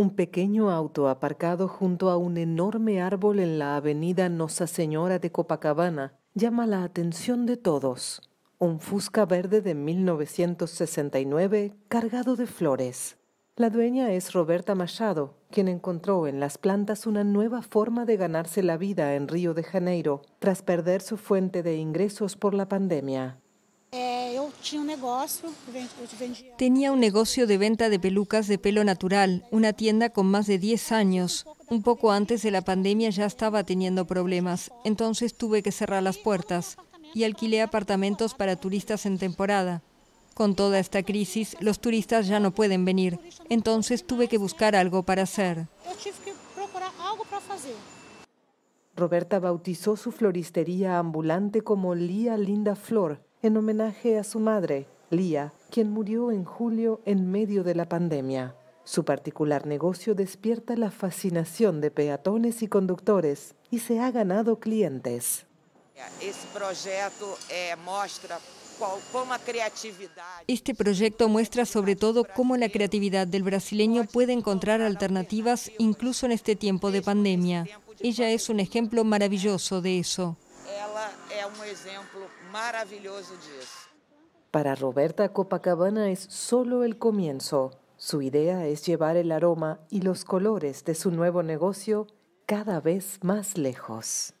un pequeño auto aparcado junto a un enorme árbol en la avenida Nossa Señora de Copacabana llama la atención de todos. Un Fusca verde de 1969 cargado de flores. La dueña es Roberta Machado, quien encontró en las plantas una nueva forma de ganarse la vida en Río de Janeiro, tras perder su fuente de ingresos por la pandemia. Eh, um Tenía un negocio de venta de pelucas de pelo natural, una tienda con más de 10 años. Un poco antes de la pandemia ya estaba teniendo problemas, entonces tuve que cerrar las puertas y alquilé apartamentos para turistas en temporada. Con toda esta crisis, los turistas ya no pueden venir, entonces tuve que buscar algo para hacer. Roberta bautizó su floristería ambulante como Lía Linda Flor en homenaje a su madre, Lía, quien murió en julio en medio de la pandemia. Su particular negocio despierta la fascinación de peatones y conductores y se ha ganado clientes. Eh, este proyecto muestra sobre todo cómo la creatividad del brasileño puede encontrar alternativas incluso en este tiempo de pandemia. Ella es un ejemplo maravilloso de eso. Um Para Roberta Copacabana es solo el comienzo. Su idea es llevar el aroma y los colores de su nuevo negocio cada vez más lejos.